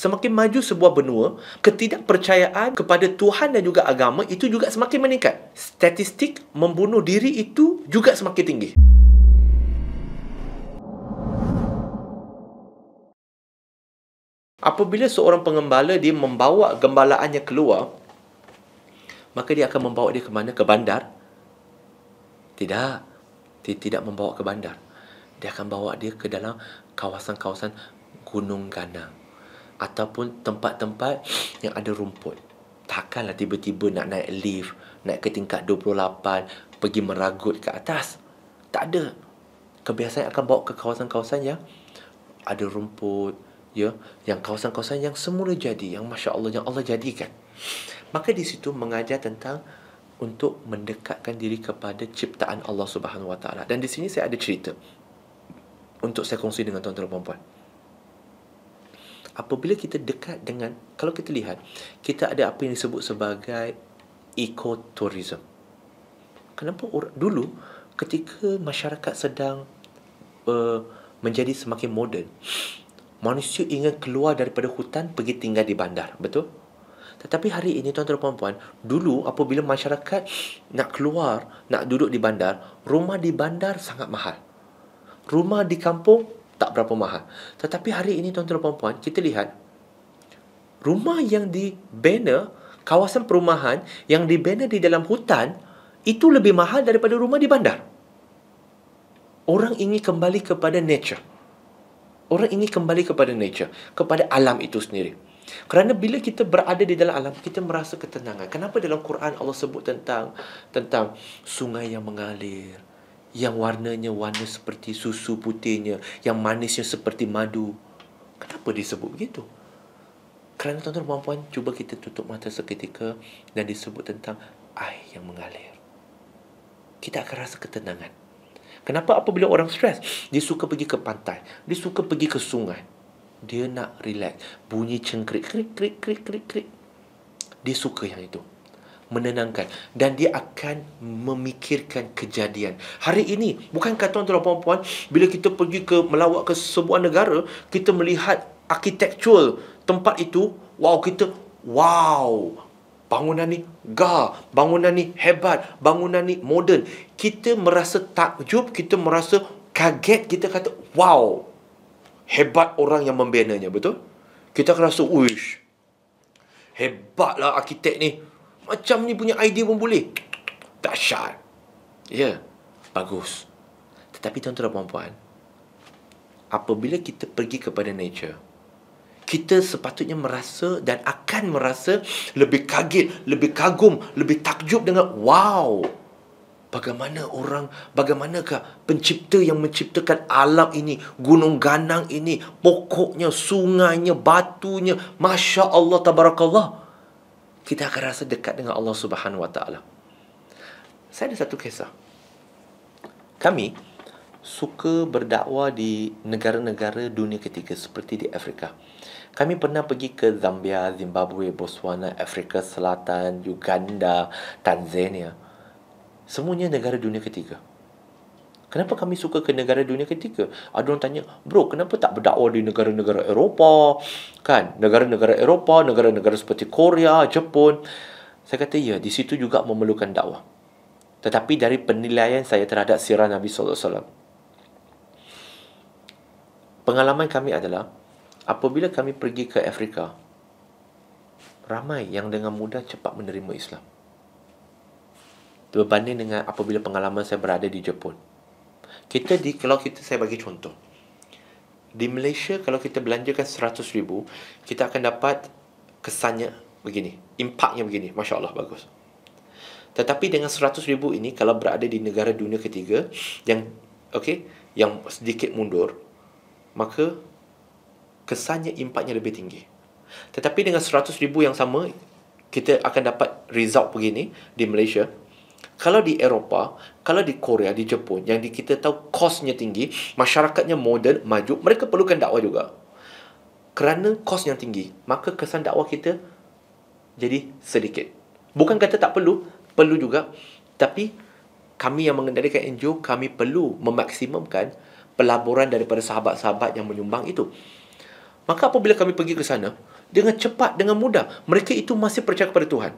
Semakin maju sebuah benua, ketidakpercayaan kepada Tuhan dan juga agama itu juga semakin meningkat. Statistik membunuh diri itu juga semakin tinggi. Apabila seorang pengembala dia membawa gembalaannya keluar, maka dia akan membawa dia ke mana? Ke bandar? Tidak. Dia tidak membawa ke bandar. Dia akan bawa dia ke dalam kawasan-kawasan gunung ganang ataupun tempat-tempat yang ada rumput. Takkanlah tiba-tiba nak naik lift, naik ke tingkat 28, pergi meragut ke atas. Tak ada. Kebiasaan akan bawa ke kawasan-kawasan yang ada rumput, ya, yang kawasan-kawasan yang semula jadi, yang masya Allah yang Allah jadikan. Maka di situ mengajar tentang untuk mendekatkan diri kepada ciptaan Allah Subhanahu Wa Taala. Dan di sini saya ada cerita untuk saya kongsi dengan tuan-tuan dan puan-puan. -tuan apabila kita dekat dengan kalau kita lihat kita ada apa yang disebut sebagai ecotourism kenapa orang dulu ketika masyarakat sedang uh, menjadi semakin moden manusia ingin keluar daripada hutan pergi tinggal di bandar betul tetapi hari ini tuan-tuan dan puan-puan dulu apabila masyarakat nak keluar nak duduk di bandar rumah di bandar sangat mahal rumah di kampung tak berapa mahal. Tetapi hari ini tuan-tuan dan puan-puan, kita lihat rumah yang dibina kawasan perumahan yang dibina di dalam hutan itu lebih mahal daripada rumah di bandar. Orang ingin kembali kepada nature. Orang ingin kembali kepada nature, kepada alam itu sendiri. Kerana bila kita berada di dalam alam, kita merasa ketenangan. Kenapa dalam Quran Allah sebut tentang tentang sungai yang mengalir, yang warnanya warna seperti susu putihnya yang manisnya seperti madu kenapa disebut begitu kerana tuan-tuan dan puan cuba kita tutup mata seketika dan disebut tentang air yang mengalir kita akan rasa ketenangan kenapa apabila orang stres dia suka pergi ke pantai dia suka pergi ke sungai dia nak relax bunyi cengkrik krik krik krik krik krik dia suka yang itu menenangkan dan dia akan memikirkan kejadian. Hari ini, bukankah tuan-tuan dan puan-puan, bila kita pergi ke melawat ke sebuah negara, kita melihat architectural tempat itu, wow kita, wow, bangunan ni gah, bangunan ni hebat, bangunan ni moden. Kita merasa takjub, kita merasa kaget, kita kata, wow, hebat orang yang membinanya, betul? Kita akan rasa, uish, hebatlah arkitek ni macam ni punya idea pun boleh. syar, Ya. Yeah. Bagus. Tetapi tuan-tuan dan puan-puan, apabila kita pergi kepada nature, kita sepatutnya merasa dan akan merasa lebih kaget, lebih kagum, lebih takjub dengan wow. Bagaimana orang, bagaimanakah pencipta yang menciptakan alam ini, gunung ganang ini, pokoknya, sungainya, batunya, Masya Allah, Tabarakallah kita akan rasa dekat dengan Allah Subhanahu Wa Taala. Saya ada satu kisah. Kami suka berdakwah di negara-negara dunia ketiga seperti di Afrika. Kami pernah pergi ke Zambia, Zimbabwe, Botswana, Afrika Selatan, Uganda, Tanzania. Semuanya negara dunia ketiga. Kenapa kami suka ke negara dunia ketiga? Ada orang tanya, bro, kenapa tak berdakwah di negara-negara Eropah? Kan, negara-negara Eropah, negara-negara seperti Korea, Jepun. Saya kata, ya, di situ juga memerlukan dakwah. Tetapi dari penilaian saya terhadap sirah Nabi Sallallahu Alaihi Wasallam Pengalaman kami adalah, apabila kami pergi ke Afrika, ramai yang dengan mudah cepat menerima Islam. Berbanding dengan apabila pengalaman saya berada di Jepun. Kita di kalau kita saya bagi contoh. Di Malaysia kalau kita belanjakan 100 ribu Kita akan dapat kesannya begini Impaknya begini Masya Allah bagus Tetapi dengan 100 ribu ini Kalau berada di negara dunia ketiga Yang okay, yang sedikit mundur Maka kesannya impaknya lebih tinggi Tetapi dengan 100 ribu yang sama Kita akan dapat result begini di Malaysia kalau di Eropa, kalau di Korea, di Jepun yang kita tahu kosnya tinggi, masyarakatnya moden, maju, mereka perlukan dakwah juga. Kerana kos yang tinggi, maka kesan dakwah kita jadi sedikit. Bukan kata tak perlu, perlu juga. Tapi kami yang mengendalikan NGO, kami perlu memaksimumkan pelaburan daripada sahabat-sahabat yang menyumbang itu. Maka apabila kami pergi ke sana, dengan cepat, dengan mudah, mereka itu masih percaya kepada Tuhan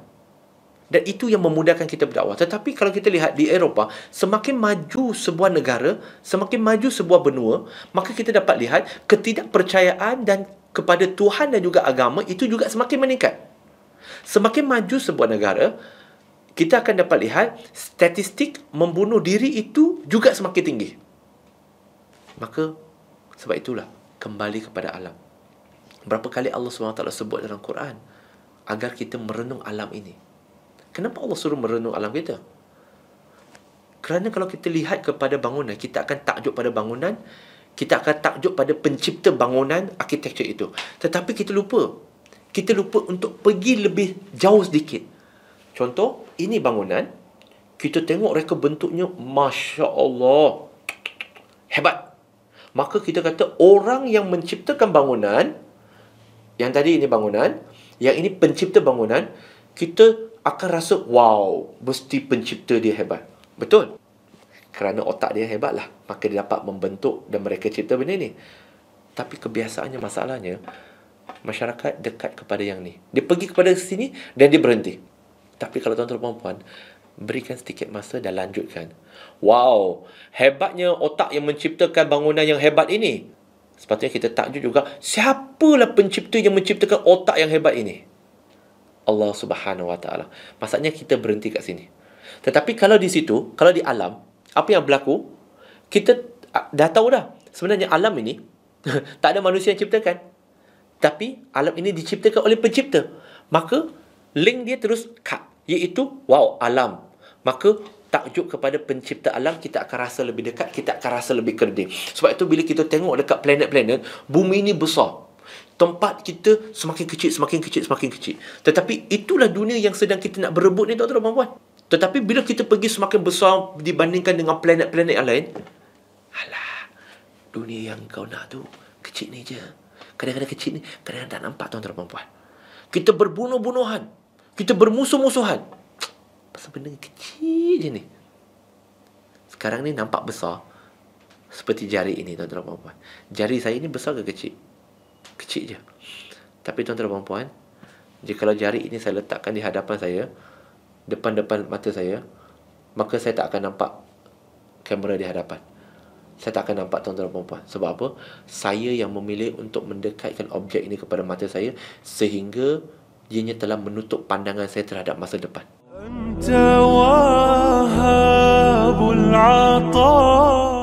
dan itu yang memudahkan kita berdakwah. Tetapi kalau kita lihat di Eropah, semakin maju sebuah negara, semakin maju sebuah benua, maka kita dapat lihat ketidakpercayaan dan kepada Tuhan dan juga agama itu juga semakin meningkat. Semakin maju sebuah negara, kita akan dapat lihat statistik membunuh diri itu juga semakin tinggi. Maka sebab itulah kembali kepada alam. Berapa kali Allah SWT sebut dalam Quran agar kita merenung alam ini. Kenapa Allah suruh merenung alam kita? Kerana kalau kita lihat kepada bangunan, kita akan takjub pada bangunan, kita akan takjub pada pencipta bangunan, arkitektur itu. Tetapi kita lupa. Kita lupa untuk pergi lebih jauh sedikit. Contoh, ini bangunan. Kita tengok reka bentuknya, Masya Allah. Hebat. Maka kita kata orang yang menciptakan bangunan, yang tadi ini bangunan, yang ini pencipta bangunan, kita akan rasa wow, mesti pencipta dia hebat. Betul? Kerana otak dia hebatlah, lah. Maka dia dapat membentuk dan mereka cipta benda ni. Tapi kebiasaannya masalahnya, masyarakat dekat kepada yang ni. Dia pergi kepada sini dan dia berhenti. Tapi kalau tuan-tuan perempuan, berikan sedikit masa dan lanjutkan. Wow, hebatnya otak yang menciptakan bangunan yang hebat ini. Sepatutnya kita takjub juga, siapalah pencipta yang menciptakan otak yang hebat ini? Allah Subhanahu Wa Taala. Maksudnya kita berhenti kat sini. Tetapi kalau di situ, kalau di alam, apa yang berlaku? Kita dah tahu dah. Sebenarnya alam ini tak ada manusia yang ciptakan. Tapi alam ini diciptakan oleh pencipta. Maka link dia terus cut. Iaitu, wow, alam. Maka takjub kepada pencipta alam, kita akan rasa lebih dekat, kita akan rasa lebih kerdil. Sebab itu bila kita tengok dekat planet-planet, bumi ini besar tempat kita semakin kecil, semakin kecil, semakin kecil. Tetapi itulah dunia yang sedang kita nak berebut ni, tuan-tuan dan puan-puan. Tetapi bila kita pergi semakin besar dibandingkan dengan planet-planet yang lain, alah, dunia yang kau nak tu kecil ni je. Kadang-kadang kecil ni, kadang-kadang tak nampak, tuan-tuan dan puan-puan. Kita berbunuh-bunuhan. Kita bermusuh-musuhan. Pasal benda kecil je ni. Sekarang ni nampak besar. Seperti jari ini, tuan-tuan dan puan-puan. Jari saya ini besar ke kecil? kecil je Tapi tuan-tuan dan puan-puan Jikalau jari ini saya letakkan di hadapan saya Depan-depan mata saya Maka saya tak akan nampak Kamera di hadapan Saya tak akan nampak tuan-tuan dan puan-puan Sebab apa? Saya yang memilih untuk mendekatkan objek ini kepada mata saya Sehingga Ianya telah menutup pandangan saya terhadap masa depan Anta wahabul atar